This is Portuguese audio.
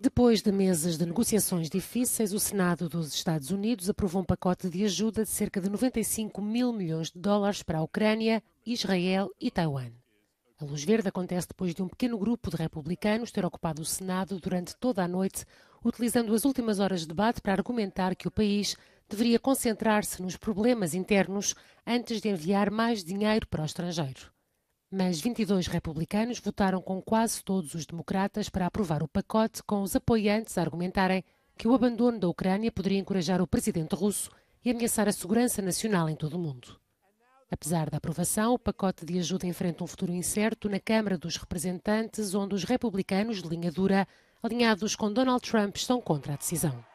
Depois de meses de negociações difíceis, o Senado dos Estados Unidos aprovou um pacote de ajuda de cerca de 95 mil milhões de dólares para a Ucrânia, Israel e Taiwan. A luz verde acontece depois de um pequeno grupo de republicanos ter ocupado o Senado durante toda a noite, utilizando as últimas horas de debate para argumentar que o país deveria concentrar-se nos problemas internos antes de enviar mais dinheiro para o estrangeiro mas 22 republicanos votaram com quase todos os democratas para aprovar o pacote, com os apoiantes a argumentarem que o abandono da Ucrânia poderia encorajar o presidente russo e ameaçar a segurança nacional em todo o mundo. Apesar da aprovação, o pacote de ajuda enfrenta um futuro incerto na Câmara dos Representantes, onde os republicanos de linha dura, alinhados com Donald Trump, estão contra a decisão.